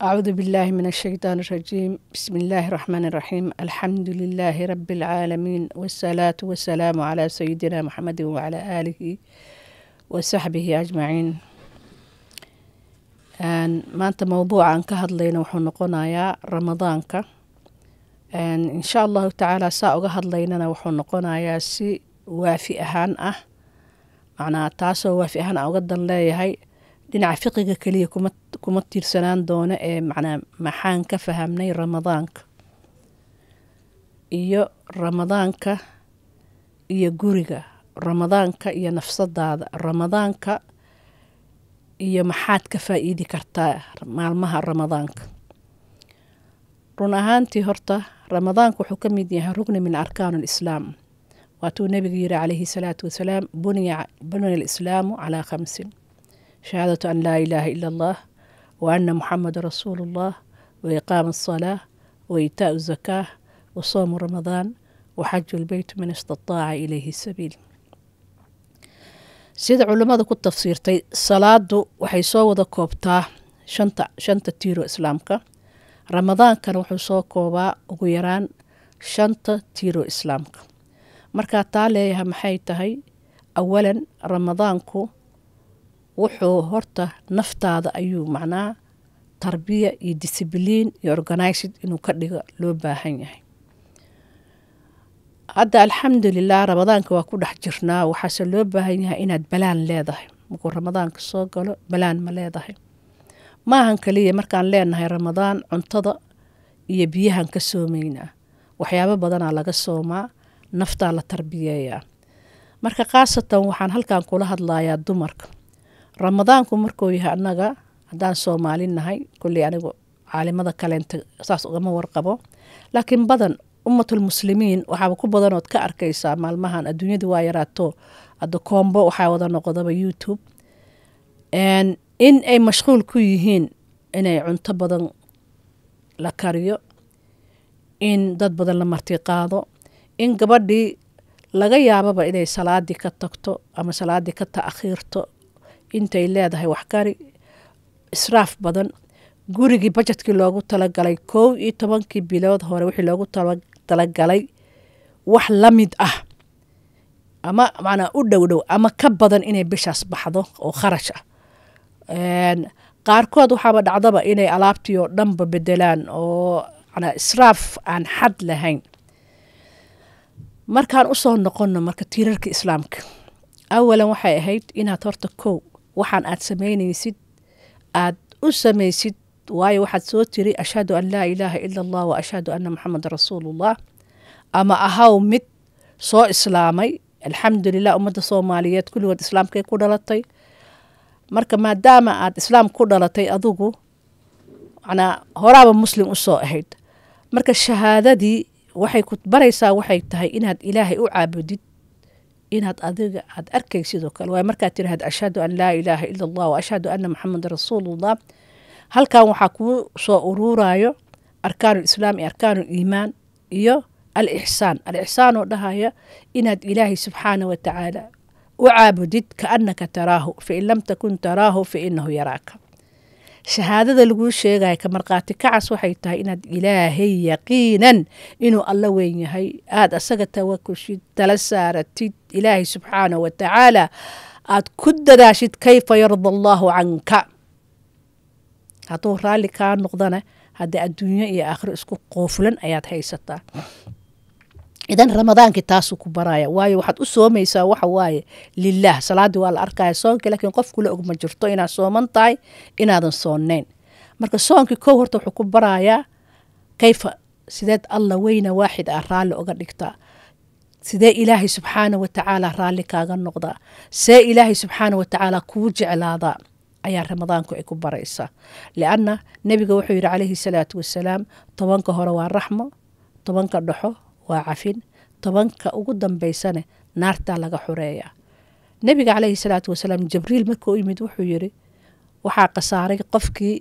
acuudu billaahi min ashaytaan rajiim bismi illaahi raxmaani raxiim alxamdu lilaahi rabi alcaalamiin wasalaatu wasalaamu calaa sayidina maxamedi wacalaa aalihi wasaxbihi ajmaciin maanta mowduuca aan ka hadlayna wuxuu noqonayaa ramadaanka insha allahu tacaala saa uga hadlaynana wuxuu noqonayaa si waafi ahaan ah macnaa taasoo waafi ahaan aan uga dan leeyahay dhinaca fiqiga keliya kuma kuma tiirsanaan doono ee macnaa maxaan ka fahamnay ramadaanka iyo ramadaanka iyo guriga ramadaanka iyo nafsadaada ramadaanka iyo maxaad ka faa-iidi kartaa maalmaha ramadaanka run ahaantii horta ramadaanka wuxuu ka mid yahay rugni min arkaan alislaam waatuu nebigu yiri calayhi salaatu wasalaam buniya buniya alislaamu calaa khamsin shahaadatu an laa ilaaha ila allah وأن محمد رسول الله وإقام الصلاة وإيتاء الزكاة وصوم رمضان وxaj lbeyt man istaaaca ilayhi sabiil sida culimmada ku tafsiirtay salaadu waxay soo wada koobtaa shanta shanta tiiro islaamka ramadaankana wuxuu soo koobaa ugu yaraan shanta tiiro islaamka markaa taa leeyahay maxay tahay awalan ramadaanku wuxuu horta naftaada ayuu macnaa tarbiya iyo discibliin iyo organisid inuu ka dhigo loo baahan yahay hadda alxamdulilah ramadaanka waa ku dhex jirnaa waxaase loo baahan yahay inaad balaan leedahay markuu ramadaanka soo galo balaan ma leedahay maahan kaliya markaan leenahay ramadaan cuntada iyo biyahan ka soomaynaa waxyaabo badanaa laga soomaa naftaa la tarbiyeeyaa marka khaasatan waxaan halkan kula hadlayaa dumarka ramadaanku markuu yahay anaga haddaan soomaalin nahay kulley anigu caalimada kaleenta saas ugama warqabo laakiin badan ummatul muslimiin waxaaba ku badanood ka arkaysaa maalmahan adduunyada waa yaraato hadda koombo waxaa wada noqdaba youtube in ay mashquul ku yihiin inay cunto badan la kariyo in dad badan la marti qaado in gabadhii laga yaababa inay salaadii ka tagto ama salaadii ka ta'khiirto intay leedahay waxkari israaf badan gurigii bajetkii loogu talagalay koow iyo tobankii bilood hore wixii loogu talagalay wax lamid ah ama manaa u dhowdhow ama ka badan inay bishaas baxdo oo kharash ah qaarkood waxaaba dhacdaba inay alaabtii oo dhanba bedelaan oo manaa israaf aan xad lahayn markaan usoo noqonno marka tiirarka islaamka awalan waxay ahayd inaad horta kow waxaan aad samaynaysid aad u samaysid waayo waxaad soo tiri ashhadu an laa ilaaha ila allah wa ashhadu anna maxameda rasuulullah ama ahaw mid soo islaamay alxamdu lilah ummadda soomaaliyeed kulligood islaamkay ku dhalatay marka maadaama aad islaam ku dhalatay adugu manaa horaaba muslim u soo ahayd marka shahaadadii waxay ku baraysaa waxay tahay inaad ilaahay u caabudid inaad adiga aad arkay sidoo kale waay markaad tiraahd ashhadu an laa ilaaha ila allah ashhadu ana maxameda rasuulullah halkan waxaa kuu soo uruurayo arkaanu islaam iyo arkaanu iimaan iyo al ixsaan al dhahaya inaad ilaahay subxaana watacaala u caabudid ka kaannaka taraahu fain lam takun taraahu fainahu yaraaka shahaadada laguu sheegaya ka markhaati kacas waxay tahay inaad ilaahay yaqiinan inuu alla weyn yahay aada asaga tawakushid tala saaratid ilaahay subxaanah watacaala aad ku dadaashid kayfa yarda allaahu canka hadduu raalli kaa noqdana hadda adduunyo iyo aakhiro isku qoofulan ayaad haysataa idan ramadaankii taasuu ku baraya waayo waxaad u soomaysaa waxa waaye lilaah salaadii waa la arkaya soonka laakiin qof kula og jirto inaad sooman tahay inaadan soonayn marka soonkii kow horta wuxuu ku barayaa kayfa sideed alla weyna waaxid ah raalli oga dhigtaa sidee ilaahay subxaana watacaala raalli kaaga noqdaa see ilaahay subxaana watacaala kuu jeclaadaa ayaa ramadaanku ay ku baraysaa lianna nebiga wuxuu yidhi calayhi salaatu wasalaam tobanka hore waa raxmo tobanka dhexo waa cafin tobanka ugu dambaysane naartaa laga xureeyaa nebiga calayhi salaatu wasalaam jabriil markuu yimid wuxuu yidhi waxaa khasaaray qofkii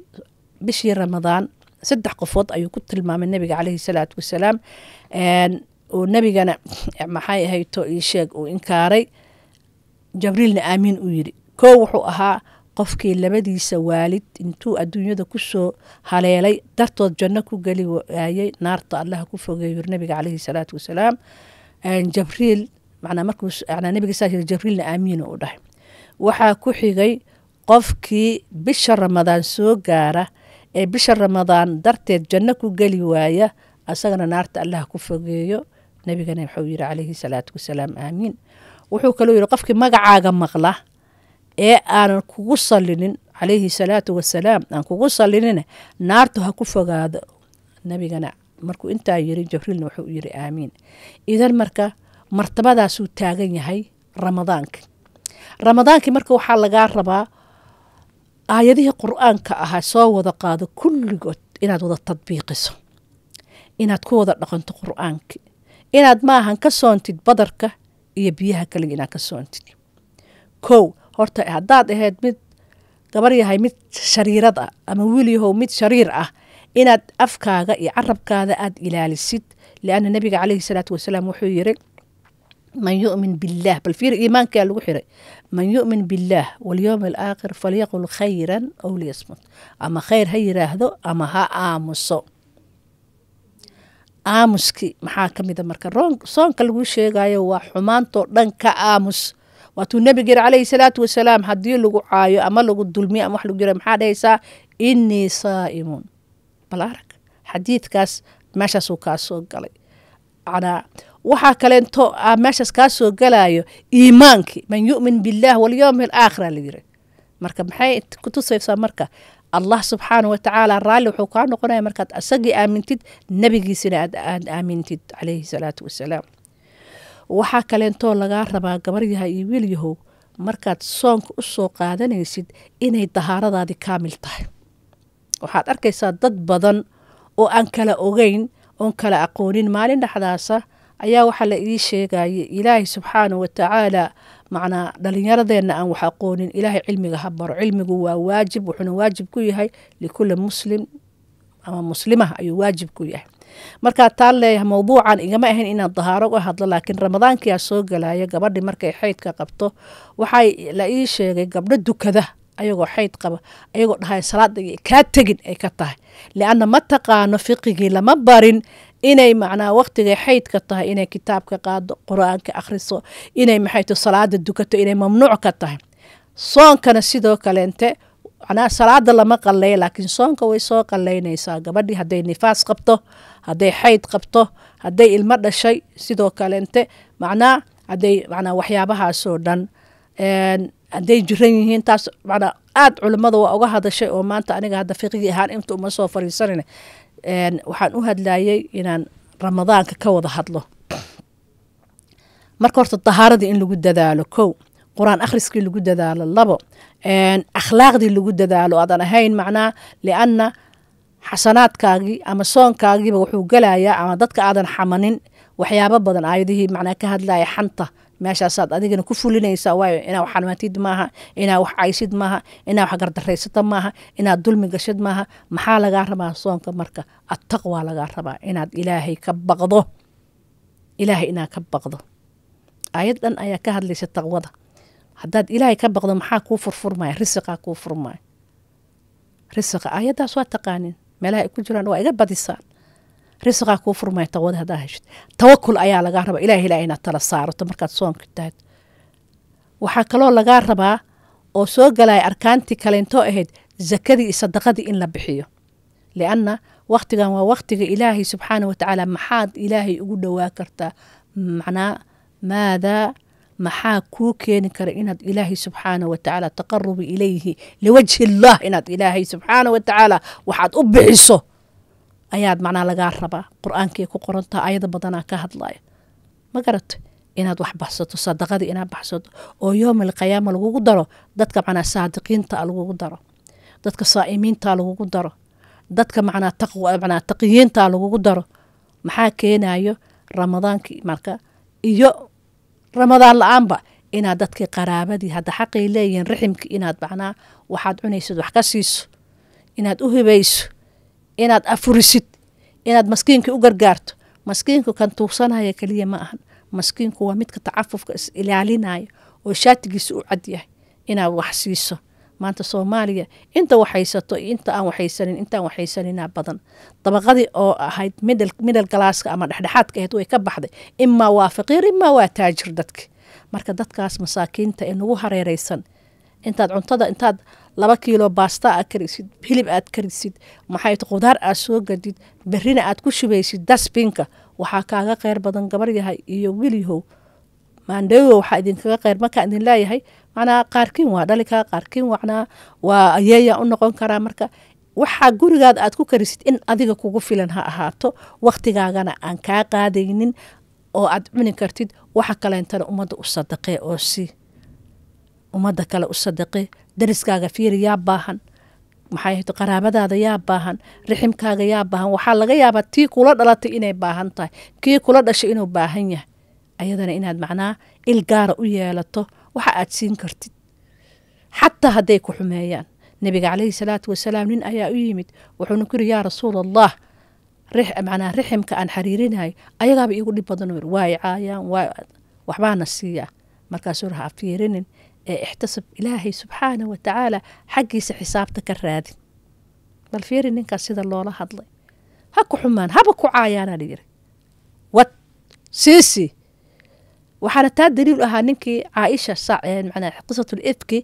bishii ramadaan saddex qofood ayuu ku tilmaamay nebiga calayhi salaatu wasalaam oo nabigana maxay ahayto iisheeg uu inkaaray jabriilna aamiin u yidhi koo wuxuu ahaa qofkii labadiisa waalid intuu adduunyada kusoo haleelay dartood janno ku geli waayey naarta allaha ku fogeeyu nabiga caleyhi salaatu wasalaam jabriil nabigasa jabriilna aamiin u dhahay waxaa ku xigay qofkii bisha ramadaan soo gaara ee bisha ramadaan darteed janno ku geli waaya asagana naarta allah ku fogeeyo nabigana wuxuu yiri calayhi salaatu wasalaam aamiin wuxuu kaloo yiri qofkii magacaaga maqla ee aanan kugu salinin calayhi salaatu wasalaam aan kugu salinina naartu ha ku fogaado nabigana markuu intaa yiri jabriilna wuxuu yiri aamiin idan marka martabadaasuu taagan yahay ramadaanka ramadaankii marka waxaa lagaa rabaa aayadihii qur-aanka ahaa soo wada qaado kulligood inaad wada tadbiiqiso inaad ku wada dhaqanto qur-aanki inaad maahan ka soontid badarka iyo biyaha kaliga inaad ka soontid kow horta haddaad ahayd mid gabar yahay mid shariirad ah ama wiilyahow mid shariir ah inaad afkaaga iyo carabkaada aad ilaalisid lianna nabiga caleyhi salaatu wasalaam wuxuu yiri man yumin billaah bal fiir iimaankaa lagu xiray man yumin billaah walyowmi alaakhir falyaqul khayran ow liyasmut ama khayr ha yiraahdo ama ha aamuso aamuski maxaa ka mida marka soonka laguu sheegayo waa xumaantoo dhan ka aamus waatuu nebig yiri calayhi salaatu wasalaam haddii lagu caayo ama lagu dulmiyo ama wax lagu jiro maxaa dhahaysaa innii saa'imun bal arag xadiidkaas meeshaasuu kaa soo galay manaa waxaa kaleento a ah, meeshaas kaa soo galaayo iimaankii man yu'min billaah walyowmi alaakhira la yiri marka maxay kutusaysaa marka allah subxaana watacaala raalli wuxuu kaa noqonaya markaad asagii aamintid nebigiisina aad aamintid calayhi salaatu wasalaam waxaa kaleentoo lagaa rabaa gabaryaha iyo wiil yahow markaad soonka u soo qaadanaysid inay dahaaradaadi kaamil tahay waxaad arkaysaa dad badan oo aan kala ogeyn oon kala aqoonin maalin dhexdaasa ayaa waxaa la ii sheegayay ilaahay subxaana watacaala macnaa dhallinyaradeenna aan wax aqoonin ilaahay cilmiga ha baro cilmigu waa waajib wuxuuna waajib ku yahay likuli muslim ama muslimah ah ayuu waajib ku yahay markaa taan leeyahay mawduucan igama ahayn inaan dahaaro u hadlo laakiin ramadaankiaa soo galaya gabadhi markay xeydka qabto waxaa la ii sheegay gabdho dukada ayagoo xeyd qaba ayagoo dhahay salaada kaa tegin ay ka tahay lianna ma taqaano fiqigii lama barin inay macnaa waqtiga xaydka tahay inay kitaabka qaado qur-aanka akhriso inay maxayto salaada dukato inay mamnuuc ka tahay soonkana sidoo kaleente manaa salaada lama qaleey laakiin soonka way soo qaleynaysaa gabadhii hadday nifaas qabto hadday xayd qabto hadday ilmo dhashay sidoo kaleente macnaa haday manaa waxyaabahaasoo dhan hadday jiran yihiin taas manaa aada culimmada waa uga hadashay oo maanta aniga hadda fiqigii ahaan inta uma soo fariisanan waxaan u hadlayay inaan ramadaanka ka wada hadlo marka horta dahaaradii in lagu dadaalo kow qur-aan akhriskii lagu dadaalo labo akhlaaqdii lagu dadaalo aadan ahayn macnaa lianna xasanaadkaagii ama soonkaagiiba wuxuu galayaa ama dadka aadan xamanin waxyaabo badan aayadihii macnaa ka hadlaya xanta meeshaasaad adigana ku fulinaysaa waayo inaa wax xalmaatid maaha inaa wax caysid maaha inaa wax gardarraysata maaha inaad dulmi gashid maaha maxaa lagaa rabaa soonka marka attaqwaa lagaa rabaa inaad ilaahay ka baqdo ilaahay inaad ka baqdo aayad dhan ayaa ka hadlaysa taqwada haddaad ilaahay ka baqdo maxaa kuu furfurmaya risiqaa kuu furmaya risiqa aayaddaas waa taqaanin meelaha ay ku jiraan waa iga badisaan risaqaa kuu furmaya tawadi haddaa heshid tawakul ayaa lagaa rabaa ilaah ilaah inaad tala saarato markaad soonka tahayd waxaa kaloo lagaa rabaa oo soo galaya arkaanti kaleentoo ahayd zakadii iyo sadaqadii in la bixiyo lianna waktigan waa waktiga ilaahay subxaana watacaala maxaad ilaahay ugu dhowaa kartaa macnaa maadaa maxaa kuu keeni kara inaad ilaahay subxaana watacaala taqarubi ilayhi liwajhi allah inaad ilaahay subxaana watacaala waxaad u bixiso ayaad macnaa lagaa rabaa qur-aankii ku qorantaha ayada badanaa ka hadlayo ma garato inaad wax baxsato sadaqadii inaad baxsato oo yoomal lagugu daro dadka macnaa saadiqiinta lagugu daro dadka saa'imiinta lagugu daro dadka macnaa taqmanaa taqiyiinta lagugu daro maxaa keenayo ramadaankii marka iyo ramadaan la-aanba inaad dadkii qaraabadii hadda xaqay leeyihiin riximkii inaad macnaa waxaad cunaysid wax ka siiso inaad u hibayso inaad afurisid inaad maskiinka u gargaarto maskiinku kan tuugsanaya keliya ma ahan maskiinku waa midka tacafufka is ilaalinaya oo shaatigiisa u cadyahay inaad wax siiso maanta soomaaliya inta waxhaysato inta aan waxhaysanin intaan waxhaysaninaa badan dabaqadii oo ahayd midal galaaska ama dhexdhexaadka ahayd way ka baxday imaa waa faqiir imaa waa taajir dadka marka dadkaas masaakiinta ee nagu hareereysan intaad cuntada intaad laba kiilo baasta aad karisid hilib aad karisid maxayt qudaar aad soo gadid berrina aad ku shubaysid dasbinka waxaa kaaga qeyr badan gabaryahay iyo wilyahow maandhawow waxaa idinkaga qeyr markaa idin leeyahay manaa qaarkiin waa dhalika qaarkiin wanaa waa ayeeyaa u noqon karaa marka waxaa gurigaada aad ku karisid in adiga kugu filan ha ahaato wakhtigaagana aan kaa qaadaynin oo aad cuni kartid waxa kaleentana ummadda u sadaqee oo si ummadda kale u sadaqe dariskaaga fiiri yaa baahan maxay qaraabadaada yaa baahan riximkaaga yaa baahan waxaa laga yaabaa tii kula dhalatay inay baahan tahay kii kula dhashay inuu baahan yahay ayadana inaad macnaa il gaara u yeelato waxa aad siin kartid xataa hadday ku xumeeyaan nebiga caleyhi salaatu wasalaam nin ayaa u yimid wuxuuna ku yiri yaa rasuul allah macnaa riximka aan xariirinayo ayagaaba iigu dhib badan waayi caayaan waxbaana siiyaa markaasuu raha afiirinin ee ixtisab ilaahay subxaana wa tacaala xaggiisa xisaabta ka raadin bal fiiri ninkaas sida loola hadlay ha ku xumaan haba ku caayaanaa la yiri wad siisi waxaana taa daliil ahaa ninkii caaisha qisatul ifki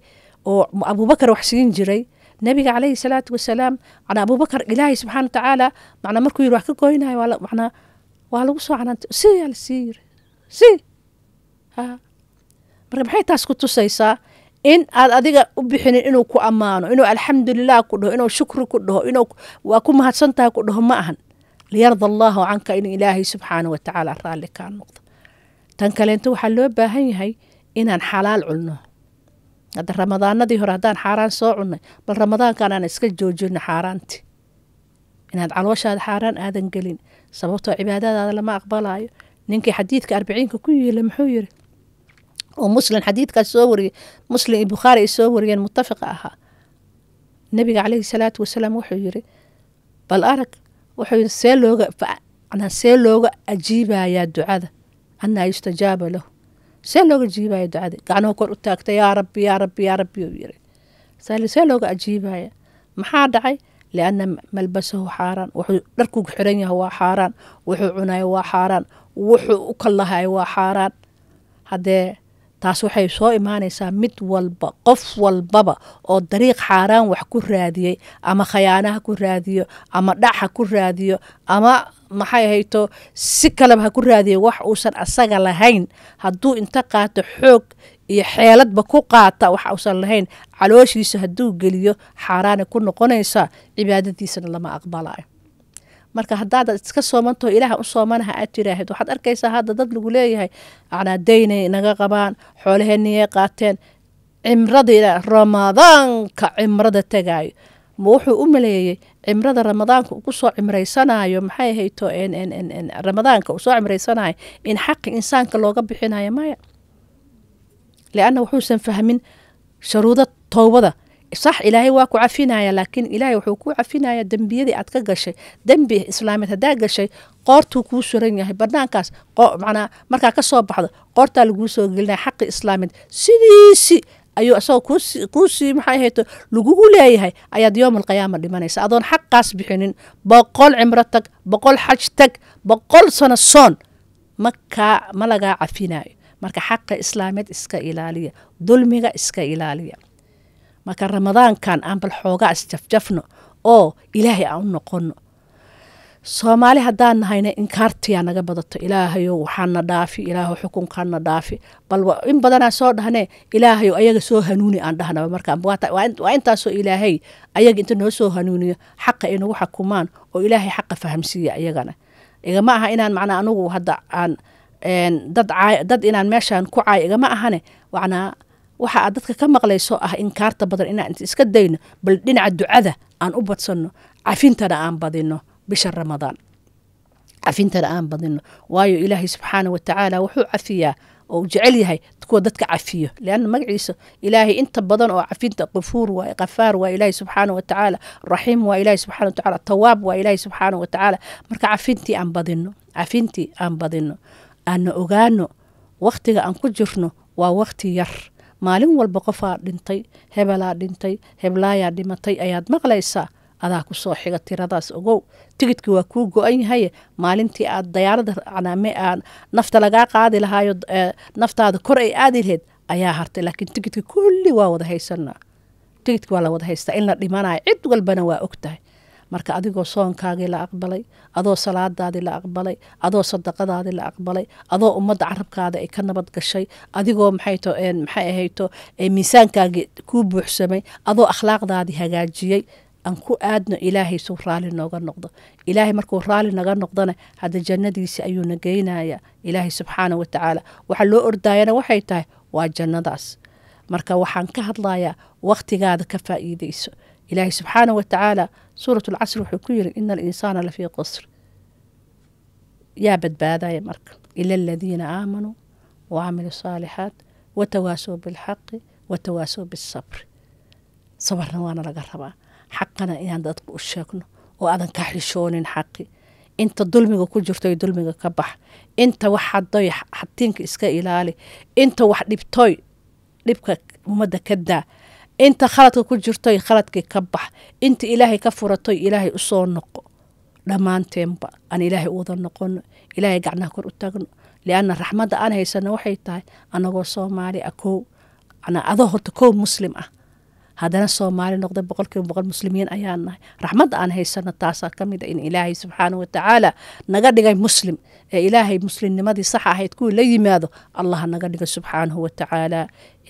oo abuubakar wax siin jiray nabiga calayhi salaatu wasalaam mana abuubakar ilaahay subxaana watacaala mana markuu yiri wax ka goynayo waa lagu soo canaanta siiyaa la sii yiri sii war maxay taas ku tusaysaa in aad adiga u bixinin inuu ku ammaano inuu alxamdulilah ku dhaho inuu shukri ku dhaho inuu waa ku mahadsantahay ku dhaho ma ahan liyarda allaahu canka in ilaahay subxaana wa raalli kaa noqdo tan kaleento waxaa loo baahan yahay inaan xalaal cunno hadda ramadaanadii hore haddaan xaaraan soo cunnay bal ramadaankan iska joojino xaaraanti inaad calooshaada xaaraan aadan gelin sababtoo cibaadadaada lama aqbalayo ninkii xadiidka arbiciinka ku yiila muxuu yiri oo muslim xadiidkaas soo wariyey muslim iyo bukhaari ay soo wariyeen mutafaqa ahaa nabiga caleyhi salaatu wasalaam wuxuu yiri bal arag wuxuu yiri see looga see looga ajiibayaa ducada anaa yustajaaba lahu see looga ajiibaya ducada gacnuhu kor u taagta yaa rabbi yaa rabbi yaa rabbi uu yiri see looga ajiibaya maxaa dhacay liana malbasahu xaaraan wuxuu dharku xiran yahay waa xaaraan wuxuu cunayo waa xaaraan wuxuu u kalahayo waa xaaraan haddee taas waxay soo imaanaysaa mid walba qof walbaba oo dariiq xaaraan wax ku raadiyey ama khayaanaha ku raadiyo ama dhac ha ku raadiyo ama maxay hayto si kaleba ha ku raadiyo wax uusan asaga lahayn hadduu inta qaato xoog iyo xeeladba ku qaata wax uusan lahayn calooshiisa haduu geliyo xaaraana ku noqonaysaa cibaadadiisana lama aqbalayo marka hadaad iska soomantaho ilaaha u soomanaha aad tiraahid waxaad arkaysaa hadda dad lagu leeyahay macnaa daynay naga qabaan xoolaheenniyay qaateen cimrada ramadaanka cimrada tagaayo ma wuxuu u maleeyey cimrada ramadaanka ugu soo cimraysanayo maxay hayto ramadaanka uu soo cimraysanayo in xaqi insaanka looga bixinayo maya leanna wuxuusan fahmin sharuuda towbada sax ilaahay waa ku cafinaya laakiin ilaahay wuxuu ku cafinaya dembiyadii aad ka gashay dembi islaameed haddaa gashay qoortuu kuu suran yahay banaankaas manaa markaa kasoo baxdo qoortaa laguu soo gelinaya xaqi islaameed sidiisi ayuu isagoo kuusii maxay hayto lagugu leeyahay ayaad yowm alqiyaama dhimanaysa adoon xaqaas bixinin boqol cimro tag boqol xaj tag boqol sano soon makaa ma lagaa cafinayo marka xaqa islaameed iska ilaaliya dulmiga iska ilaaliya marka ramadaankan aan bal xoogaa isjafjafno oo ilaahay aan u noqono soomaali haddaan nahayna inkaartiyaa naga badato ilaahayo waxaana dhaafi ilaaho xukunkaana dhaafi bal in badanaa soo dhahne ilaahayo ayaga soo hanuuni aan dhahnaba markawaa intaasoo ilaahay ayaga inta noo soo hanuuniyo xaqa ay xakumaan oo ilaahay xaqa fahamsiiya ayagana igama aha inaan macnaa anugu hadda aan dad dad inaan meeshaan ku caay igama ahane macnaa waxa aad dadka ka maqlayso ah inkaarta badan inaan iska dayno bal dhinaca ducada aan u badsanno cafintana aan badino bisha ramadaan cafintana aan badino waayo ilaahay subxaana watacaala wuxuu cafiyaa oo u jecel yahay kuwa dadka cafiyo leanna magaciisa ilaahay inta badan oo cafinta qafuur waaye kafaar waa ilaahay subxaana watacaala raxiim waa ilaahay subxana watacaala tawaab waa ilaahay subxaana watacaala marka cafintii aan badino cafintii aan badino aana ogaano waktiga aan ku jirno waa wakti yar maalin walba qofaa dhintay hebelaa dhintay heblaayaa dhimatay ayaad maqlaysaa adaa ku soo xiga tiradaas ogow tigidkii waa kuu go-an yahaye maalintii aad dayaarada aa nafta lagaa qaadi lahaayo naftaada kor ay aadi laheyd ayaa hartay laakiin tigidka kulli waa wada haysana tigidka waa la wada haystaa in la dhimanayo cid walbana waa og tahay marka adigoo soonkaagii la aqbalay adoo salaadaadii la aqbalay adoo sadaqadaadii la aqbalay adoo ummadda carabkaada ay ka nabad gashay adigoo maxay ahayto miisaankaagii kuu buuxsamay adoo akhlaaqdaadii hagaajiyey aan ku aadno ilaahay suu raali nooga noqdo ilaahay markuu raali naga noqdona hadda jannadiisi ayuuna geynaya ilaahay subxaana wa tacaala waxa loo ordayana waxay tahay waa jannadaas marka waxaan ka hadlayaa wakhtigaada ka faa'iidayso ilaahay subxaana wa tacaala suurat ulcasr wuxuu ku yiri ina alinsaana lafii qasr yaa badbaadaya marka ila aladiina aamanuu camilu saalixaat watawaasow bilxaqi watawaasow bisabri sabarna waana laga rabaa xaqana inaan dadka u sheegno oo aadan ka xishoonin xaqi inta dulmiga ku jirtoy dulmiga ka bax inta wax hadoy xatiinka iska ilaali inta wax dhibtoy dhibka ummadda ka daa inta khaladka ku jirtoy khaladkii ka bax inta ilaahay ka furatoy ilaahay usoo noqo dhammaanteenba aan ilaahay u wada noqono ilaahay gacnaha kor u tagno lianna raxmadda aan haysano waxay tahay anagoo soomaali ah kow adoo horta kow muslim ah haddana soomaali noqda boqolkiiba boqol muslimiin ayaan nahay raxmadda aan haysano taasaa ka mid a ah in ilaahay subxaana watacaala naga dhigay muslim ee ilaahay muslimnimadii sax ahayd kuwii la yimaado allah naga dhigay subxaanahu watacaala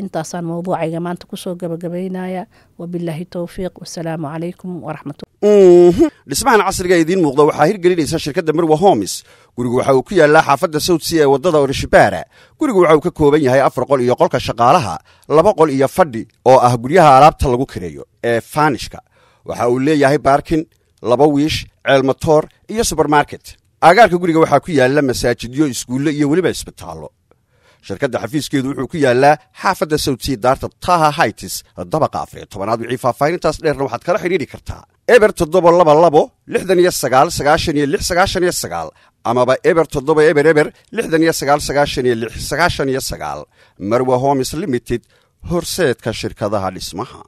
intaasaan mowduucayga maanta kusoo gabagabaynaya wabilaahi towfiiq wasalaamu calaykum waraxmatu dhismahan casriga idiin muuqda waxaa hirgelinaysa shirkadda marwa homes gurigu waxa uu ku yaallaa xaafadda sawdsi ee waddada orishibaara gurigu waxa uu ka kooban yahay afar qol iyo qolka shaqaalaha laba qol iyo fadhi oo ah guryaha alaabta lagu kareeyo ee faanishka waxa uu leeyahay baarkin laba wiish ceelmatoor iyo subermarket aagaarka guriga waxaa ku yaalla masaajidyo iskuullo iyo weliba isbitaallo shirkadda xafiiskeedu wuxuu ku yaalaa xaafadda sawtsii daarta taha haitis dabaqa afariyo tobanaad wixii faahfaahintaas dheerna waxaad kala xidhiidhi kartaa eber toddoba laba labo lixdan iyo sagaal sagaashan iyo lix sagaashan iyo sagaal amaba eber toddoba eber eber lixdan iyo sagaal sagaashan iyo lix sagaashan iyo sagaal marwa homes limited horseedka shirkadaha dhismaha